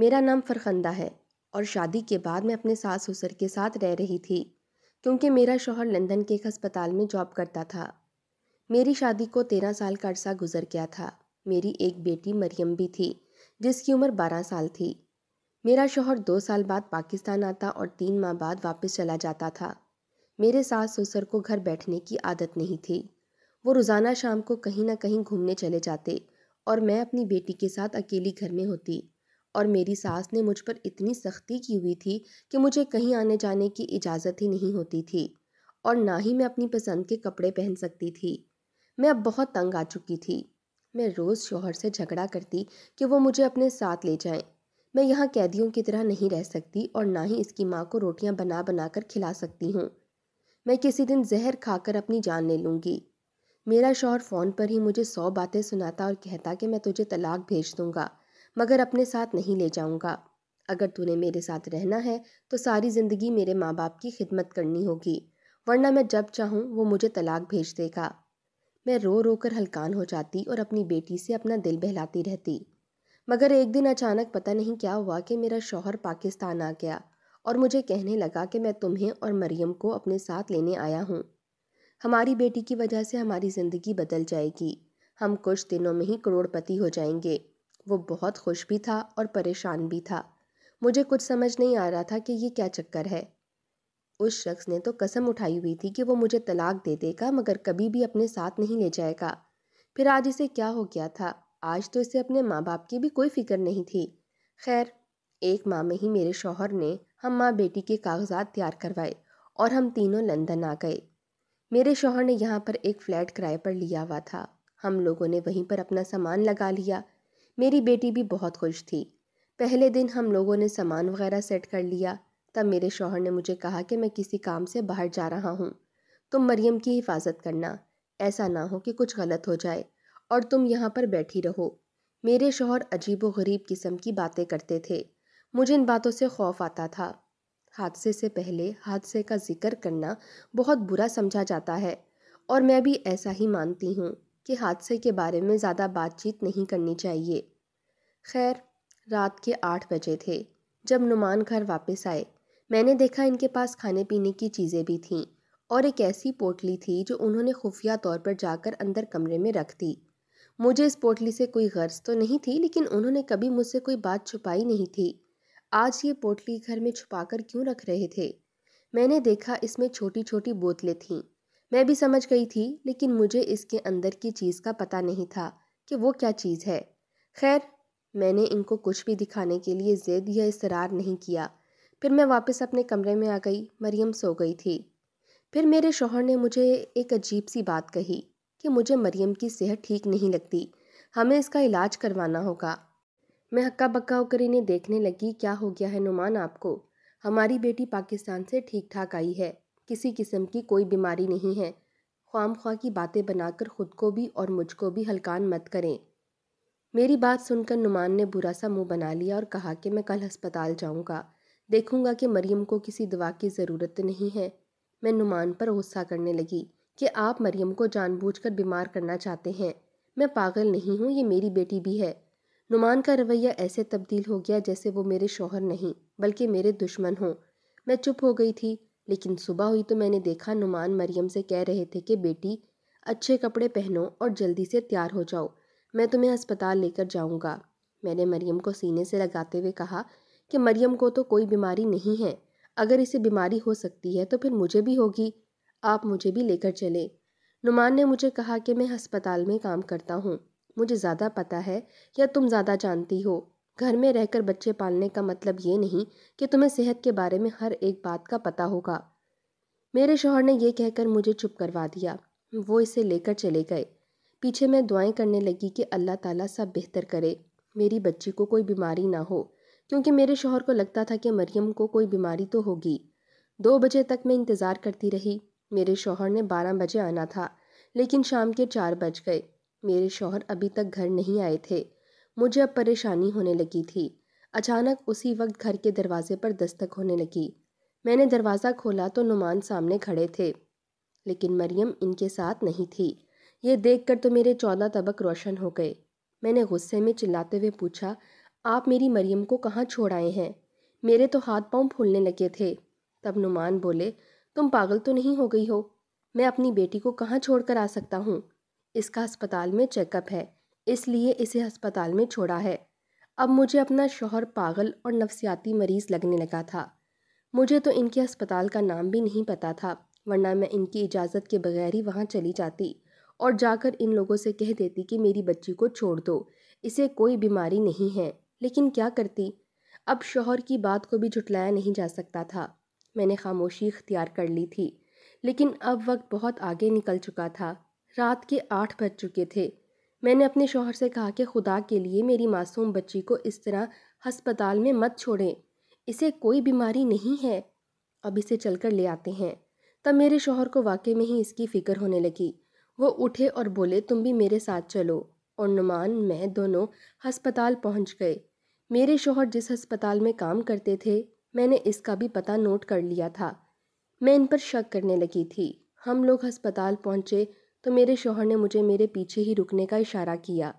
मेरा नाम फरखंदा है और शादी के बाद मैं अपने सास ससुर के साथ रह रही थी क्योंकि मेरा शोहर लंदन के एक अस्पताल में जॉब करता था मेरी शादी को तेरह साल का अरसा गुजर गया था मेरी एक बेटी मरियम भी थी जिसकी उम्र बारह साल थी मेरा शोहर दो साल बाद पाकिस्तान आता और तीन माह बाद वापस चला जाता था मेरे सास ससुर को घर बैठने की आदत नहीं थी वो रोज़ाना शाम को कहीं ना कहीं घूमने चले जाते और मैं अपनी बेटी के साथ अकेली घर में होती और मेरी सास ने मुझ पर इतनी सख्ती की हुई थी कि मुझे कहीं आने जाने की इजाज़त ही नहीं होती थी और ना ही मैं अपनी पसंद के कपड़े पहन सकती थी मैं अब बहुत तंग आ चुकी थी मैं रोज़ शोहर से झगड़ा करती कि वो मुझे अपने साथ ले जाएं मैं यहाँ कैदियों की तरह नहीं रह सकती और ना ही इसकी माँ को रोटियाँ बना बना कर खिला सकती हूँ मैं किसी दिन जहर खाकर अपनी जान ले लूँगी मेरा शोहर फ़ोन पर ही मुझे सौ बातें सुनाता और कहता कि मैं तुझे तलाक भेज दूँगा मगर अपने साथ नहीं ले जाऊँगा अगर तूने मेरे साथ रहना है तो सारी ज़िंदगी मेरे माँ बाप की खिदमत करनी होगी वरना मैं जब चाहूँ वो मुझे तलाक भेज देगा मैं रो रो कर हलकान हो जाती और अपनी बेटी से अपना दिल बहलाती रहती मगर एक दिन अचानक पता नहीं क्या हुआ कि मेरा शौहर पाकिस्तान आ गया और मुझे कहने लगा कि मैं तुम्हें और मरियम को अपने साथ लेने आया हूँ हमारी बेटी की वजह से हमारी ज़िंदगी बदल जाएगी हम कुछ दिनों में ही करोड़पति हो जाएंगे वो बहुत खुश भी था और परेशान भी था मुझे कुछ समझ नहीं आ रहा था कि ये क्या चक्कर है उस शख्स ने तो कसम उठाई हुई थी कि वो मुझे तलाक दे देगा मगर कभी भी अपने साथ नहीं ले जाएगा फिर आज इसे क्या हो गया था आज तो इसे अपने माँ बाप की भी कोई फिक्र नहीं थी खैर एक माह में ही मेरे शौहर ने हम माँ बेटी के कागजात तैयार करवाए और हम तीनों लंदन आ गए मेरे शौहर ने यहाँ पर एक फ़्लैट किराए पर लिया हुआ था हम लोगों ने वहीं पर अपना सामान लगा लिया मेरी बेटी भी बहुत खुश थी पहले दिन हम लोगों ने सामान वगैरह सेट कर लिया तब मेरे शोहर ने मुझे कहा कि मैं किसी काम से बाहर जा रहा हूँ तुम मरियम की हिफाजत करना ऐसा ना हो कि कुछ गलत हो जाए और तुम यहाँ पर बैठी रहो मेरे शोहर अजीब व गरीब किस्म की बातें करते थे मुझे इन बातों से खौफ आता था हादसे से पहले हादसे का जिक्र करना बहुत बुरा समझा जाता है और मैं भी ऐसा ही मानती हूँ कि हादसे के बारे में ज़्यादा बातचीत नहीं करनी चाहिए खैर रात के आठ बजे थे जब नुमान घर वापस आए मैंने देखा इनके पास खाने पीने की चीज़ें भी थीं और एक ऐसी पोटली थी जो उन्होंने खुफिया तौर पर जाकर अंदर कमरे में रख दी मुझे इस पोटली से कोई गर्ज तो नहीं थी लेकिन उन्होंने कभी मुझसे कोई बात छुपाई नहीं थी आज ये पोटली घर में छुपाकर क्यों रख रहे थे मैंने देखा इसमें छोटी छोटी बोतलें थीं मैं भी समझ गई थी लेकिन मुझे इसके अंदर की चीज़ का पता नहीं था कि वो क्या चीज़ है खैर मैंने इनको कुछ भी दिखाने के लिए ज़िद या इसरार नहीं किया फिर मैं वापस अपने कमरे में आ गई मरियम सो गई थी फिर मेरे शोहर ने मुझे एक अजीब सी बात कही कि मुझे मरियम की सेहत ठीक नहीं लगती हमें इसका इलाज करवाना होगा मैं हक्का बक्का होकर इन्हें देखने लगी क्या हो गया है नुमान आपको हमारी बेटी पाकिस्तान से ठीक ठाक आई है किसी किस्म की कोई बीमारी नहीं है ख्वाम ख्वा की बातें बनाकर ख़ुद को भी और मुझको भी हलकान मत करें मेरी बात सुनकर नुमान ने बुरा सा मुंह बना लिया और कहा कि मैं कल अस्पताल जाऊंगा देखूंगा कि मरियम को किसी दवा की ज़रूरत नहीं है मैं नुमान पर गुस्सा करने लगी कि आप मरियम को जानबूझकर बीमार करना चाहते हैं मैं पागल नहीं हूँ ये मेरी बेटी भी है नुमान का रवैया ऐसे तब्दील हो गया जैसे वो मेरे शोहर नहीं बल्कि मेरे दुश्मन हों मैं चुप हो गई थी लेकिन सुबह हुई तो मैंने देखा नुमान मरियम से कह रहे थे कि बेटी अच्छे कपड़े पहनो और जल्दी से तैयार हो जाओ मैं तुम्हें अस्पताल लेकर जाऊंगा मैंने मरियम को सीने से लगाते हुए कहा कि मरियम को तो कोई बीमारी नहीं है अगर इसे बीमारी हो सकती है तो फिर मुझे भी होगी आप मुझे भी लेकर चले नुमान ने मुझे कहा कि मैं अस्पताल में काम करता हूँ मुझे ज़्यादा पता है या तुम ज़्यादा जानती हो घर में रहकर बच्चे पालने का मतलब ये नहीं कि तुम्हें सेहत के बारे में हर एक बात का पता होगा मेरे शोहर ने यह कहकर मुझे चुप करवा दिया वो इसे लेकर चले गए पीछे मैं दुआएं करने लगी कि अल्लाह ताला सब बेहतर करे मेरी बच्ची को कोई बीमारी ना हो क्योंकि मेरे शोहर को लगता था कि मरियम को कोई बीमारी तो होगी दो बजे तक मैं इंतज़ार करती रही मेरे शोहर ने बारह बजे आना था लेकिन शाम के चार बज गए मेरे शोहर अभी तक घर नहीं आए थे मुझे अब परेशानी होने लगी थी अचानक उसी वक्त घर के दरवाजे पर दस्तक होने लगी मैंने दरवाज़ा खोला तो नुमान सामने खड़े थे लेकिन मरियम इनके साथ नहीं थी ये देखकर तो मेरे चौदह तबक रोशन हो गए मैंने गुस्से में चिल्लाते हुए पूछा आप मेरी मरियम को कहाँ छोड़ आए हैं मेरे तो हाथ पाँव फूलने लगे थे तब नुमान बोले तुम पागल तो नहीं हो गई हो मैं अपनी बेटी को कहाँ छोड़ कर आ सकता हूँ इसका अस्पताल में चेकअप है इसलिए इसे अस्पताल में छोड़ा है अब मुझे अपना शोहर पागल और नफसियाती मरीज़ लगने लगा था मुझे तो इनके अस्पताल का नाम भी नहीं पता था वरना मैं इनकी इजाज़त के बगैर ही वहाँ चली जाती और जाकर इन लोगों से कह देती कि मेरी बच्ची को छोड़ दो इसे कोई बीमारी नहीं है लेकिन क्या करती अब शोहर की बात को भी जुटलाया नहीं जा सकता था मैंने खामोशी इख्तियार कर ली थी लेकिन अब वक्त बहुत आगे निकल चुका था रात के आठ बज चुके थे मैंने अपने शोहर से कहा कि खुदा के लिए मेरी मासूम बच्ची को इस तरह हस्पताल में मत छोड़ें इसे कोई बीमारी नहीं है अब इसे चलकर ले आते हैं तब मेरे शोहर को वाकई में ही इसकी फ़िक्र होने लगी वो उठे और बोले तुम भी मेरे साथ चलो और नुमान मैं दोनों हस्पताल पहुंच गए मेरे शोहर जिस हस्पताल में काम करते थे मैंने इसका भी पता नोट कर लिया था मैं इन पर शक करने लगी थी हम लोग हस्पताल पहुंचे तो मेरे शोहर ने मुझे मेरे पीछे ही रुकने का इशारा किया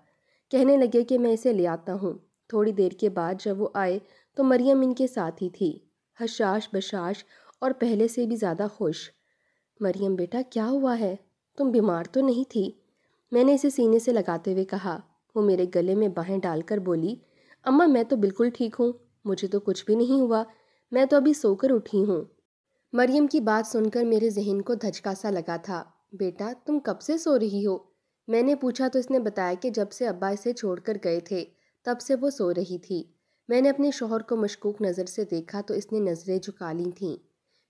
कहने लगे कि मैं इसे ले आता हूँ थोड़ी देर के बाद जब वो आए तो मरियम इनके साथ ही थी हशाश बशाश और पहले से भी ज़्यादा खुश मरियम बेटा क्या हुआ है तुम बीमार तो नहीं थी मैंने इसे सीने से लगाते हुए कहा वो मेरे गले में बाहें डालकर बोली अम्मा मैं तो बिल्कुल ठीक हूँ मुझे तो कुछ भी नहीं हुआ मैं तो अभी सोकर उठी हूँ मरियम की बात सुनकर मेरे जहन को धचका सा लगा था बेटा तुम कब से सो रही हो मैंने पूछा तो इसने बताया कि जब से अब्बा इसे छोड़कर गए थे तब से वो सो रही थी मैंने अपने शोहर को मशकूक नज़र से देखा तो इसने नज़रें झुका ली थीं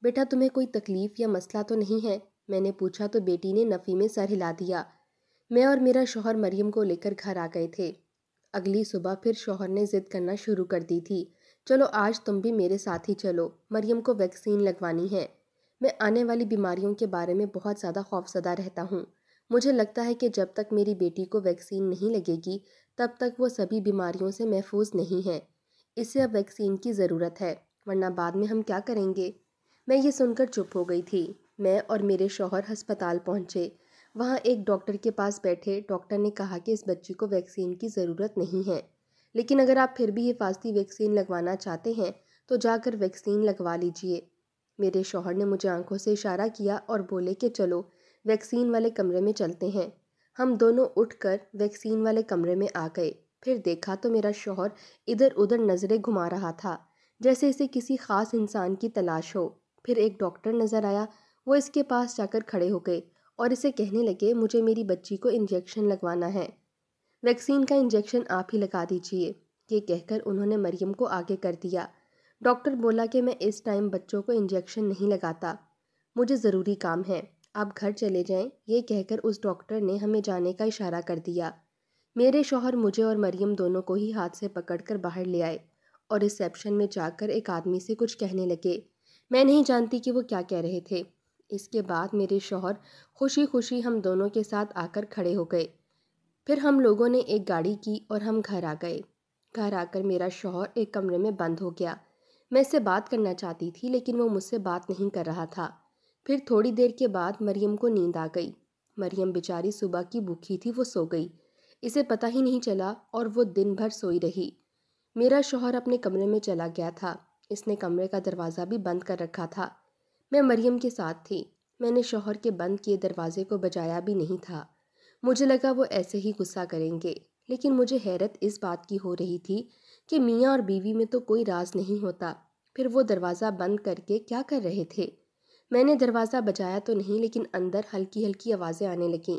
बेटा तुम्हें कोई तकलीफ़ या मसला तो नहीं है मैंने पूछा तो बेटी ने नफ़ी में सर हिला दिया मैं और मेरा शोहर मरियम को लेकर घर आ गए थे अगली सुबह फिर शोहर ने ज़िद करना शुरू कर दी थी चलो आज तुम भी मेरे साथ ही चलो मरियम को वैक्सीन लगवानी है मैं आने वाली बीमारियों के बारे में बहुत ज़्यादा खौफजदा रहता हूँ मुझे लगता है कि जब तक मेरी बेटी को वैक्सीन नहीं लगेगी तब तक वो सभी बीमारियों से महफूज नहीं है इसे अब वैक्सीन की ज़रूरत है वरना बाद में हम क्या करेंगे मैं ये सुनकर चुप हो गई थी मैं और मेरे शौहर अस्पताल पहुँचे वहाँ एक डॉक्टर के पास बैठे डॉक्टर ने कहा कि इस बच्ची को वैक्सीन की ज़रूरत नहीं है लेकिन अगर आप फिर भी हिफाजती वैक्सीन लगवाना चाहते हैं तो जाकर वैक्सीन लगवा लीजिए मेरे शौहर ने मुझे आंखों से इशारा किया और बोले कि चलो वैक्सीन वाले कमरे में चलते हैं हम दोनों उठकर वैक्सीन वाले कमरे में आ गए फिर देखा तो मेरा शौहर इधर उधर नज़रें घुमा रहा था जैसे इसे किसी ख़ास इंसान की तलाश हो फिर एक डॉक्टर नज़र आया वो इसके पास जाकर खड़े हो गए और इसे कहने लगे मुझे मेरी बच्ची को इंजेक्शन लगवाना है वैक्सीन का इंजेक्शन आप ही लगा दीजिए ये कहकर उन्होंने मरियम को आगे कर दिया डॉक्टर बोला कि मैं इस टाइम बच्चों को इंजेक्शन नहीं लगाता मुझे ज़रूरी काम है आप घर चले जाएं ये कहकर उस डॉक्टर ने हमें जाने का इशारा कर दिया मेरे शोहर मुझे और मरियम दोनों को ही हाथ से पकड़कर बाहर ले आए और रिसेप्शन में जाकर एक आदमी से कुछ कहने लगे मैं नहीं जानती कि वो क्या कह रहे थे इसके बाद मेरे शोहर खुशी खुशी हम दोनों के साथ आकर खड़े हो गए फिर हम लोगों ने एक गाड़ी की और हम घर आ गए घर आकर मेरा शोहर एक कमरे में बंद हो गया मैं इससे बात करना चाहती थी लेकिन वो मुझसे बात नहीं कर रहा था फिर थोड़ी देर के बाद मरियम को नींद आ गई मरियम बेचारी सुबह की भूखी थी वो सो गई इसे पता ही नहीं चला और वो दिन भर सोई रही मेरा शोहर अपने कमरे में चला गया था इसने कमरे का दरवाज़ा भी बंद कर रखा था मैं मरियम के साथ थी मैंने शोहर के बंद किए दरवाजे को बजाया भी नहीं था मुझे लगा वो ऐसे ही गुस्सा करेंगे लेकिन मुझे हैरत इस बात की हो रही थी कि मियाँ और बीवी में तो कोई राज नहीं होता फिर वो दरवाज़ा बंद करके क्या कर रहे थे मैंने दरवाज़ा बजाया तो नहीं लेकिन अंदर हल्की हल्की आवाज़ें आने लगें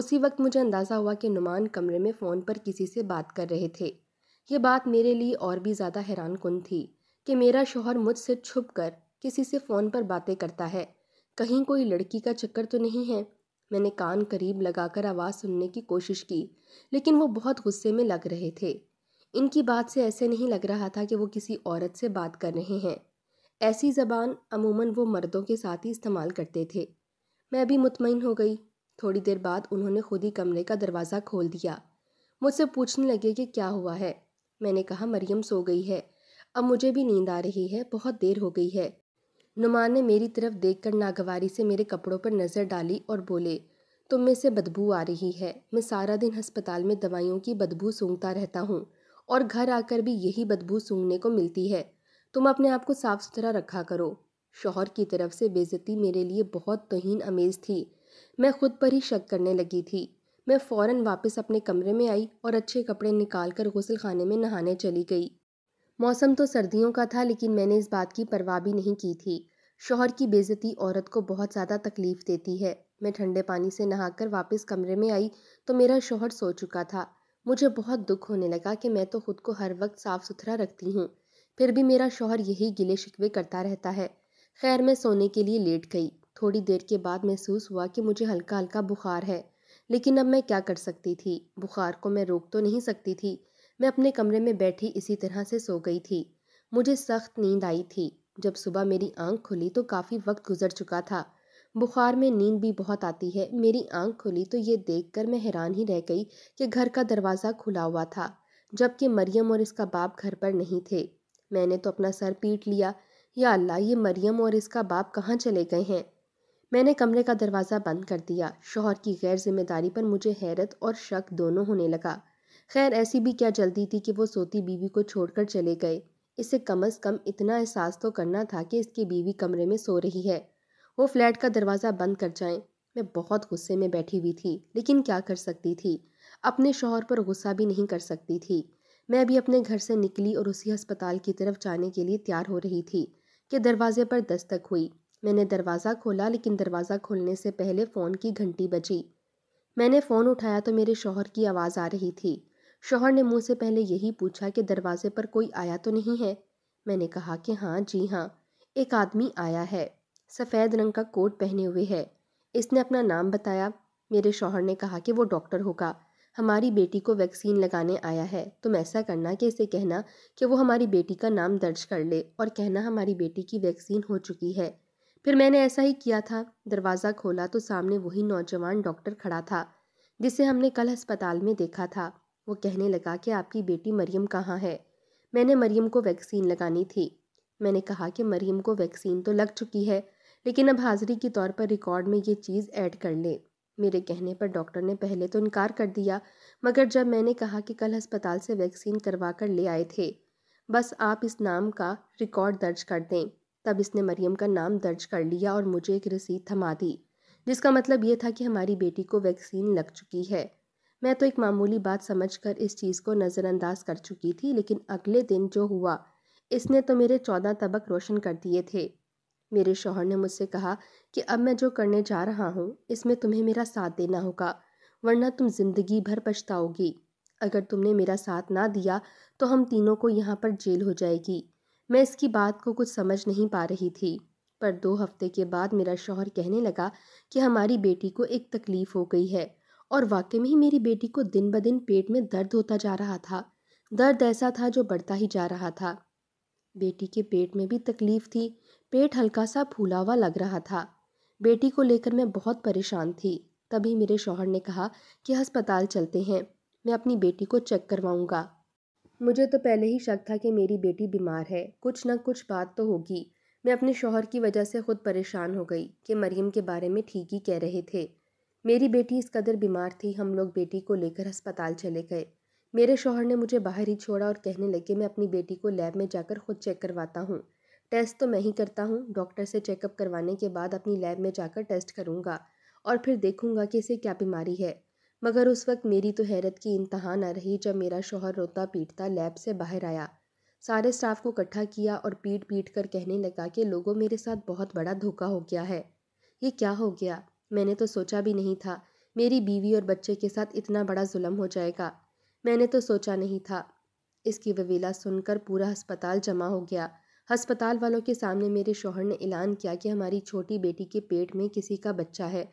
उसी वक्त मुझे अंदाज़ा हुआ कि नुमान कमरे में फ़ोन पर किसी से बात कर रहे थे ये बात मेरे लिए और भी ज़्यादा हैरान कन थी कि मेरा शोहर मुझसे छुप कर किसी से फ़ोन पर बातें करता है कहीं कोई लड़की का चक्कर तो नहीं है मैंने कान करीब लगाकर आवाज़ सुनने की कोशिश की लेकिन वो बहुत गुस्से में लग रहे थे इनकी बात से ऐसे नहीं लग रहा था कि वो किसी औरत से बात कर रहे हैं ऐसी ज़बान अमूमन वो मर्दों के साथ ही इस्तेमाल करते थे मैं भी मुतमिन हो गई थोड़ी देर बाद उन्होंने खुद ही कमरे का दरवाज़ा खोल दिया मुझसे पूछने लगे कि क्या हुआ है मैंने कहा मरियम सो गई है अब मुझे भी नींद आ रही है बहुत देर हो गई है नुमान ने मेरी तरफ देखकर नागवारी से मेरे कपड़ों पर नज़र डाली और बोले तुम में से बदबू आ रही है मैं सारा दिन अस्पताल में दवाइयों की बदबू सूंघता रहता हूँ और घर आकर भी यही बदबू सूंघने को मिलती है तुम अपने आप को साफ सुथरा रखा करो शोहर की तरफ से बेजती मेरे लिए बहुत तोहन अमेज थी मैं खुद पर ही शक करने लगी थी मैं फ़ौरन वापस अपने कमरे में आई और अच्छे कपड़े निकाल कर गसल खाने में नहाने चली गई मौसम तो सर्दियों का था लेकिन मैंने इस बात की परवाह भी नहीं की थी शोहर की बेजती औरत को बहुत ज़्यादा तकलीफ़ देती है मैं ठंडे पानी से नहाकर वापस कमरे में आई तो मेरा शोहर सो चुका था मुझे बहुत दुख होने लगा कि मैं तो खुद को हर वक्त साफ सुथरा रखती हूँ फिर भी मेरा शौहर यही गिले शिकवे करता रहता है खैर मैं सोने के लिए लेट गई थोड़ी देर के बाद महसूस हुआ कि मुझे हल्का हल्का बुखार है लेकिन अब मैं क्या कर सकती थी बुखार को मैं रोक तो नहीं सकती थी मैं अपने कमरे में बैठी इसी तरह से सो गई थी मुझे सख्त नींद आई थी जब सुबह मेरी आंख खुली तो काफ़ी वक्त गुजर चुका था बुखार में नींद भी बहुत आती है मेरी आंख खुली तो ये देखकर मैं हैरान ही रह गई कि घर का दरवाज़ा खुला हुआ था जबकि मरियम और इसका बाप घर पर नहीं थे मैंने तो अपना सर पीट लिया या अल्लाह ये मरियम और इसका बाप कहाँ चले गए हैं मैंने कमरे का दरवाज़ा बंद कर दिया शोहर की गैर जिम्मेदारी पर मुझे हैरत और शक दोनों होने लगा खैर ऐसी भी क्या जल्दी थी कि वो सोती बीवी को छोड़कर चले गए इसे कम अज़ कम इतना एहसास तो करना था कि इसकी बीवी कमरे में सो रही है वो फ्लैट का दरवाज़ा बंद कर जाएं मैं बहुत गुस्से में बैठी हुई थी लेकिन क्या कर सकती थी अपने शोहर पर गुस्सा भी नहीं कर सकती थी मैं भी अपने घर से निकली और उसी अस्पताल की तरफ जाने के लिए तैयार हो रही थी कि दरवाजे पर दस्तक हुई मैंने दरवाज़ा खोला लेकिन दरवाज़ा खोलने से पहले फ़ोन की घंटी बजी मैंने फ़ोन उठाया तो मेरे शोहर की आवाज़ आ रही थी शोहर ने मुँह से पहले यही पूछा कि दरवाजे पर कोई आया तो नहीं है मैंने कहा कि हाँ जी हाँ एक आदमी आया है सफ़ेद रंग का कोट पहने हुए है इसने अपना नाम बताया मेरे शौहर ने कहा कि वो डॉक्टर होगा हमारी बेटी को वैक्सीन लगाने आया है तुम ऐसा करना कि इसे कहना कि वो हमारी बेटी का नाम दर्ज कर ले और कहना हमारी बेटी की वैक्सीन हो चुकी है फिर मैंने ऐसा ही किया था दरवाज़ा खोला तो सामने वही नौजवान डॉक्टर खड़ा था जिसे हमने कल अस्पताल में देखा था वो कहने लगा कि आपकी बेटी मरियम कहाँ है मैंने मरियम को वैक्सीन लगानी थी मैंने कहा कि मरियम को वैक्सीन तो लग चुकी है लेकिन अब हाज़िरी के तौर पर रिकॉर्ड में ये चीज़ ऐड कर लें मेरे कहने पर डॉक्टर ने पहले तो इनकार कर दिया मगर जब मैंने कहा कि कल अस्पताल से वैक्सीन करवा कर ले आए थे बस आप इस नाम का रिकॉर्ड दर्ज कर दें तब इसने मरियम का नाम दर्ज कर लिया और मुझे एक रसीद थमा दी जिसका मतलब ये था कि हमारी बेटी को वैक्सीन लग चुकी है मैं तो एक मामूली बात समझकर इस चीज़ को नज़रअंदाज कर चुकी थी लेकिन अगले दिन जो हुआ इसने तो मेरे चौदह तबक रोशन कर दिए थे मेरे शौहर ने मुझसे कहा कि अब मैं जो करने जा रहा हूँ इसमें तुम्हें मेरा साथ देना होगा वरना तुम जिंदगी भर पछताओगी अगर तुमने मेरा साथ ना दिया तो हम तीनों को यहाँ पर जेल हो जाएगी मैं इसकी बात को कुछ समझ नहीं पा रही थी पर दो हफ्ते के बाद मेरा शौहर कहने लगा कि हमारी बेटी को एक तकलीफ़ हो गई है और वाकई में ही मेरी बेटी को दिन ब दिन पेट में दर्द होता जा रहा था दर्द ऐसा था जो बढ़ता ही जा रहा था बेटी के पेट में भी तकलीफ़ थी पेट हल्का सा फूला हुआ लग रहा था बेटी को लेकर मैं बहुत परेशान थी तभी मेरे शौहर ने कहा कि अस्पताल चलते हैं मैं अपनी बेटी को चेक करवाऊँगा मुझे तो पहले ही शक था कि मेरी बेटी बीमार है कुछ ना कुछ बात तो होगी मैं अपने शौहर की वजह से खुद परेशान हो गई कि मरियम के बारे में ठीक ही कह रहे थे मेरी बेटी इस कदर बीमार थी हम लोग बेटी को लेकर अस्पताल चले गए मेरे शौहर ने मुझे बाहर ही छोड़ा और कहने लगे मैं अपनी बेटी को लैब में जाकर खुद चेक करवाता हूँ टेस्ट तो मैं ही करता हूँ डॉक्टर से चेकअप करवाने के बाद अपनी लैब में जाकर टेस्ट करूँगा और फिर देखूँगा कि इसे क्या बीमारी है मगर उस वक्त मेरी तो हैरत की इंतहा न रही जब मेरा शोहर रोता पीटता लैब से बाहर आया सारे स्टाफ को इकट्ठा किया और पीट पीट कर कहने लगा कि लोगों मेरे साथ बहुत बड़ा धोखा हो गया है ये क्या हो गया मैंने तो सोचा भी नहीं था मेरी बीवी और बच्चे के साथ इतना बड़ा जुल्म हो जाएगा मैंने तो सोचा नहीं था इसकी ववीला सुनकर पूरा अस्पताल जमा हो गया अस्पताल वालों के सामने मेरे शोहर ने ऐलान किया कि हमारी छोटी बेटी के पेट में किसी का बच्चा है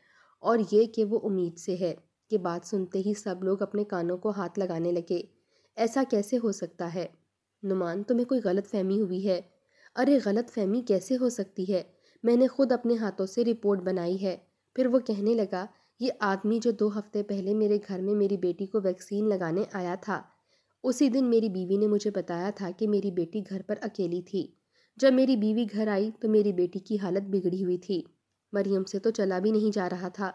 और ये कि वो उम्मीद से है कि बात सुनते ही सब लोग अपने कानों को हाथ लगाने लगे ऐसा कैसे हो सकता है नुमान तुम्हें कोई गलत फहमी हुई है अरे गलत फहमी कैसे हो सकती है मैंने खुद अपने हाथों से रिपोर्ट बनाई है फिर वो कहने लगा ये आदमी जो दो हफ्ते पहले मेरे घर में मेरी बेटी को वैक्सीन लगाने आया था उसी दिन मेरी बीवी ने मुझे बताया था कि मेरी बेटी घर पर अकेली थी जब मेरी बीवी घर आई तो मेरी बेटी की हालत बिगड़ी हुई थी मरियम से तो चला भी नहीं जा रहा था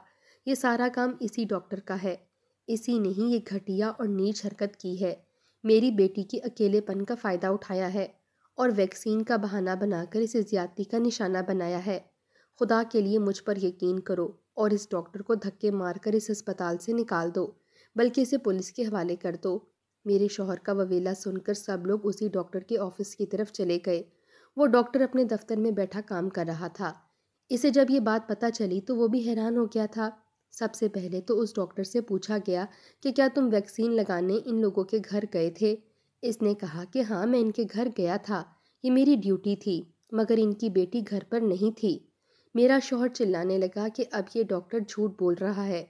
ये सारा काम इसी डॉक्टर का है इसी ने ही ये घटिया और नीच हरकत की है मेरी बेटी के अकेलेपन का फ़ायदा उठाया है और वैक्सीन का बहाना बनाकर इसे ज्यादती का निशाना बनाया है खुदा के लिए मुझ पर यकीन करो और इस डॉक्टर को धक्के मारकर इस अस्पताल से निकाल दो बल्कि इसे पुलिस के हवाले कर दो मेरे शोहर का ववेला सुनकर सब लोग उसी डॉक्टर के ऑफिस की तरफ चले गए वो डॉक्टर अपने दफ्तर में बैठा काम कर रहा था इसे जब ये बात पता चली तो वो भी हैरान हो गया था सबसे पहले तो उस डॉक्टर से पूछा गया कि क्या तुम वैक्सीन लगाने इन लोगों के घर गए थे इसने कहा कि हाँ मैं इनके घर गया था ये मेरी ड्यूटी थी मगर इनकी बेटी घर पर नहीं थी मेरा शोहर चिल्लाने लगा कि अब ये डॉक्टर झूठ बोल रहा है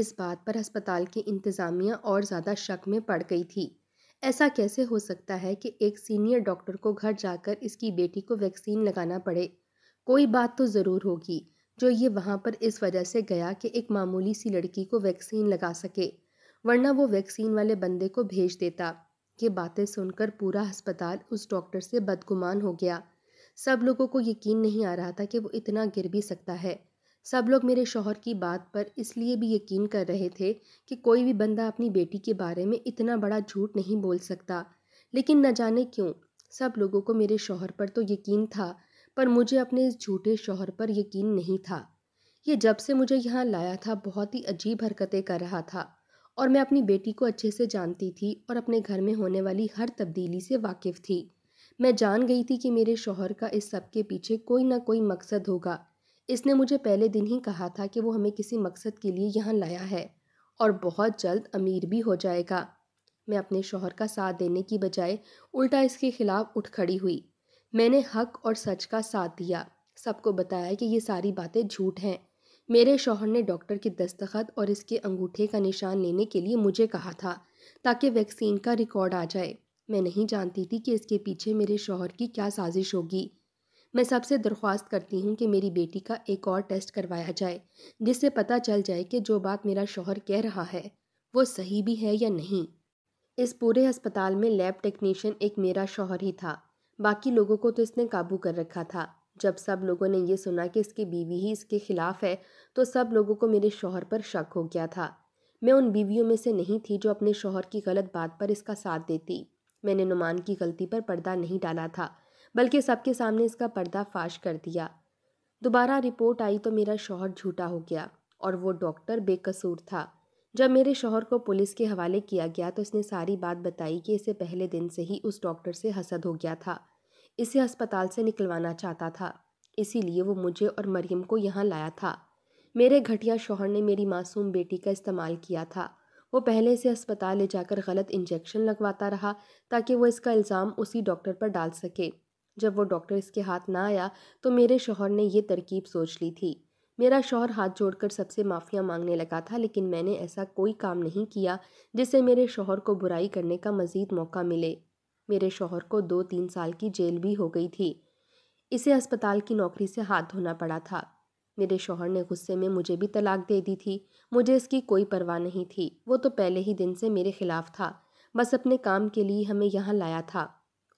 इस बात पर अस्पताल की इंतज़ामिया और ज़्यादा शक में पड़ गई थी ऐसा कैसे हो सकता है कि एक सीनियर डॉक्टर को घर जाकर इसकी बेटी को वैक्सीन लगाना पड़े कोई बात तो ज़रूर होगी जो ये वहाँ पर इस वजह से गया कि एक मामूली सी लड़की को वैक्सीन लगा सके वरना वो वैक्सीन वाले बंदे को भेज देता ये बातें सुनकर पूरा अस्पताल उस डॉक्टर से बदगुमान हो गया सब लोगों को यकीन नहीं आ रहा था कि वो इतना गिर भी सकता है सब लोग मेरे शोहर की बात पर इसलिए भी यकीन कर रहे थे कि कोई भी बंदा अपनी बेटी के बारे में इतना बड़ा झूठ नहीं बोल सकता लेकिन न जाने क्यों सब लोगों को मेरे शोहर पर तो यकीन था पर मुझे अपने इस झूठे शोहर पर यकीन नहीं था ये जब से मुझे यहाँ लाया था बहुत ही अजीब हरकतें कर रहा था और मैं अपनी बेटी को अच्छे से जानती थी और अपने घर में होने वाली हर तब्दीली से वाकिफ़ थी मैं जान गई थी कि मेरे शौहर का इस सब के पीछे कोई ना कोई मकसद होगा इसने मुझे पहले दिन ही कहा था कि वो हमें किसी मकसद के लिए यहाँ लाया है और बहुत जल्द अमीर भी हो जाएगा मैं अपने शोहर का साथ देने की बजाय उल्टा इसके खिलाफ उठ खड़ी हुई मैंने हक और सच का साथ दिया सबको बताया कि ये सारी बातें झूठ हैं मेरे शोहर ने डॉक्टर के दस्तखत और इसके अंगूठे का निशान लेने के लिए मुझे कहा था ताकि वैक्सीन का रिकॉर्ड आ जाए मैं नहीं जानती थी कि इसके पीछे मेरे शोहर की क्या साजिश होगी मैं सबसे दरख्वास्त करती हूँ कि मेरी बेटी का एक और टेस्ट करवाया जाए जिससे पता चल जाए कि जो बात मेरा शोहर कह रहा है वो सही भी है या नहीं इस पूरे अस्पताल में लैब टेक्नीशियन एक मेरा शोहर ही था बाकी लोगों को तो इसने काबू कर रखा था जब सब लोगों ने यह सुना कि इसकी बीवी ही इसके खिलाफ है तो सब लोगों को मेरे शोहर पर शक हो गया था मैं उन बीवियों में से नहीं थी जो अपने शोहर की गलत बात पर इसका साथ देती मैंने नुमान की गलती पर पर्दा नहीं डाला था बल्कि सबके सामने इसका पर्दाफाश कर दिया दोबारा रिपोर्ट आई तो मेरा शोहर झूठा हो गया और वो डॉक्टर बेकसूर था जब मेरे शोहर को पुलिस के हवाले किया गया तो इसने सारी बात बताई कि इसे पहले दिन से ही उस डॉक्टर से हसद हो गया था इसे अस्पताल से निकलवाना चाहता था इसीलिए वो मुझे और मरियम को यहाँ लाया था मेरे घटिया शोहर ने मेरी मासूम बेटी का इस्तेमाल किया था वो पहले इसे अस्पताल ले जाकर गलत इंजेक्शन लगवाता रहा ताकि वो इसका इल्ज़ाम उसी डॉक्टर पर डाल सके जब वो डॉक्टर इसके हाथ ना आया तो मेरे शोहर ने यह तरकीब सोच ली थी मेरा शोहर हाथ जोड़कर सबसे माफ़िया मांगने लगा था लेकिन मैंने ऐसा कोई काम नहीं किया जिससे मेरे शोहर को बुराई करने का मज़ीद मौका मिले मेरे शोहर को दो तीन साल की जेल भी हो गई थी इसे अस्पताल की नौकरी से हाथ धोना पड़ा था मेरे शोहर ने गुस्से में मुझे भी तलाक दे दी थी मुझे इसकी कोई परवाह नहीं थी वो तो पहले ही दिन से मेरे खिलाफ था बस अपने काम के लिए हमें यहाँ लाया था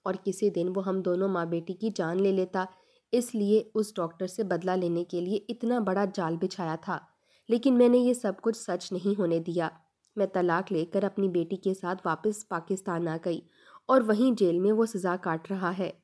और किसी दिन वो हम दोनों माँ बेटी की जान ले लेता इसलिए उस डॉक्टर से बदला लेने के लिए इतना बड़ा जाल बिछाया था लेकिन मैंने ये सब कुछ सच नहीं होने दिया मैं तलाक लेकर अपनी बेटी के साथ वापस पाकिस्तान आ गई और वहीं जेल में वो सज़ा काट रहा है